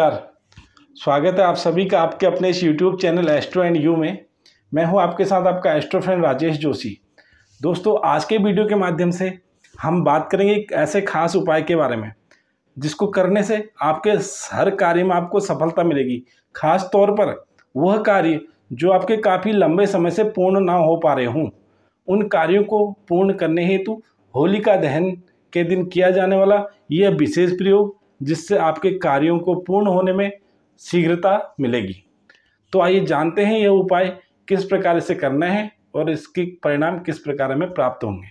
नमस्कार स्वागत है आप सभी का आपके अपने इस YouTube channel Astro and You में मैं हूं आपके साथ आपका एस्ट्रो फ्रेंड राजेश जोशी दोस्तों आज के वीडियो के माध्यम से हम बात करेंगे एक ऐसे खास उपाय के बारे में जिसको करने से आपके हर कार्य में आपको सफलता मिलेगी खास तौर पर वह कार्य जो आपके काफ़ी लंबे समय से पूर्ण ना हो पा रहे हों उन कार्यों को पूर्ण करने हेतु होलिका दहन के दिन किया जाने वाला यह विशेष प्रयोग जिससे आपके कार्यों को पूर्ण होने में शीघ्रता मिलेगी तो आइए जानते हैं यह उपाय किस प्रकार से करना है और इसके परिणाम किस प्रकार हमें प्राप्त होंगे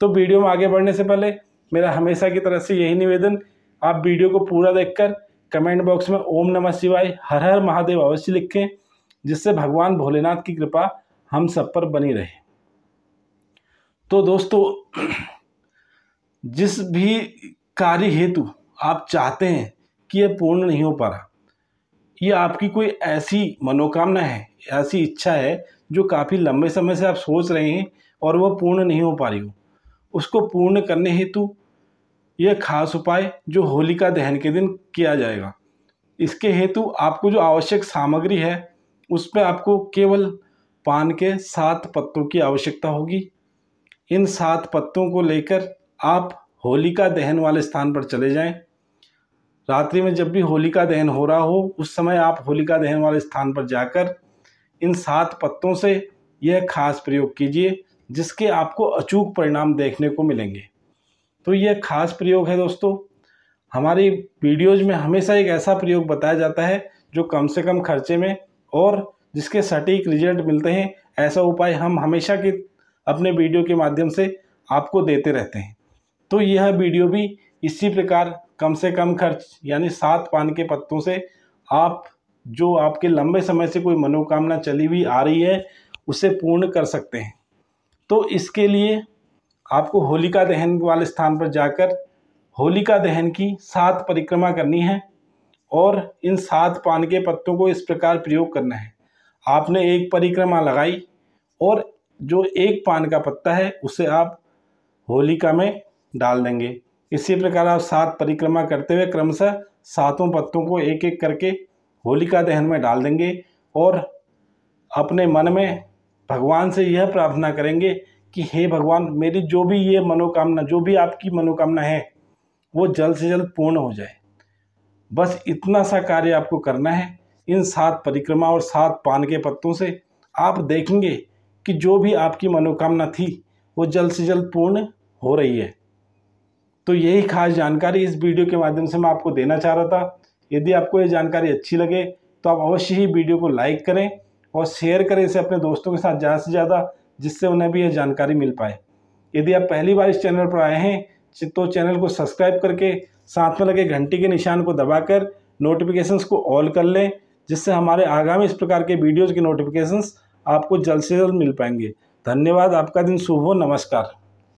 तो वीडियो में आगे बढ़ने से पहले मेरा हमेशा की तरह से यही निवेदन आप वीडियो को पूरा देखकर कमेंट बॉक्स में ओम नमः शिवाय हर हर महादेव अवश्य लिखें जिससे भगवान भोलेनाथ की कृपा हम सब पर बनी रहे तो दोस्तों जिस भी कार्य हेतु आप चाहते हैं कि यह पूर्ण नहीं हो पा रहा ये आपकी कोई ऐसी मनोकामना है ऐसी इच्छा है जो काफ़ी लंबे समय से आप सोच रहे हैं और वह पूर्ण नहीं हो पा रही हो उसको पूर्ण करने हेतु यह खास उपाय जो होलिका दहन के दिन किया जाएगा इसके हेतु आपको जो आवश्यक सामग्री है उसमें आपको केवल पान के सात पत्तों की आवश्यकता होगी इन सात पत्तों को लेकर आप होलिका दहन वाले स्थान पर चले जाएं रात्रि में जब भी होलिका दहन हो रहा हो उस समय आप होलिका दहन वाले स्थान पर जाकर इन सात पत्तों से यह खास प्रयोग कीजिए जिसके आपको अचूक परिणाम देखने को मिलेंगे तो यह खास प्रयोग है दोस्तों हमारी वीडियोज में हमेशा एक ऐसा प्रयोग बताया जाता है जो कम से कम खर्चे में और जिसके सटीक रिजल्ट मिलते हैं ऐसा उपाय हम हमेशा के अपने वीडियो के माध्यम से आपको देते रहते हैं तो यह वीडियो भी इसी प्रकार कम से कम खर्च यानी सात पान के पत्तों से आप जो आपके लंबे समय से कोई मनोकामना चली हुई आ रही है उसे पूर्ण कर सकते हैं तो इसके लिए आपको होलिका दहन वाले स्थान पर जाकर होलिका दहन की सात परिक्रमा करनी है और इन सात पान के पत्तों को इस प्रकार प्रयोग करना है आपने एक परिक्रमा लगाई और जो एक पान का पत्ता है उसे आप होलिका में डाल देंगे इसी प्रकार आप सात परिक्रमा करते हुए क्रमशः सातों पत्तों को एक एक करके होलिका दहन में डाल देंगे और अपने मन में भगवान से यह प्रार्थना करेंगे कि हे भगवान मेरी जो भी ये मनोकामना जो भी आपकी मनोकामना है वो जल्द से जल्द पूर्ण हो जाए बस इतना सा कार्य आपको करना है इन सात परिक्रमा और सात पान के पत्तों से आप देखेंगे कि जो भी आपकी मनोकामना थी वो जल्द से जल्द पूर्ण हो रही है तो यही खास जानकारी इस वीडियो के माध्यम से मैं आपको देना चाह रहा था यदि आपको ये जानकारी अच्छी लगे तो आप अवश्य ही वीडियो को लाइक करें और शेयर करें इसे अपने दोस्तों के साथ ज़्यादा से ज़्यादा जिससे उन्हें भी यह जानकारी मिल पाए यदि आप पहली बार इस चैनल पर आए हैं तो चैनल को सब्सक्राइब करके साथ में लगे घंटी के निशान को दबाकर नोटिफिकेशंस को ऑल कर लें जिससे हमारे आगामी इस प्रकार के वीडियोज़ के नोटिफिकेशंस आपको जल्द से जल्द मिल पाएंगे धन्यवाद आपका दिन शुभ हो नमस्कार